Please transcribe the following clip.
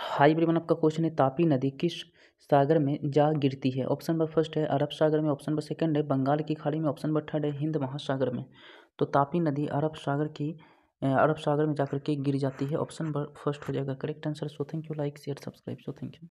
high ब्रिवन आपका question है तापी नदी किस सागर में जा गिरती है ऑप्शन नंबर फर्स्ट है अरब सागर में ऑप्शन नंबर सेकंड है बंगाल की खाड़ी में ऑप्शन नंबर थर्ड है हिंद महासागर में तो तापी नदी अरब सागर की अरब सागर में जाकर के गिर जाती है ऑप्शन नंबर फर्स्ट हो जाएगा correct answer so thank you like share subscribe so thank you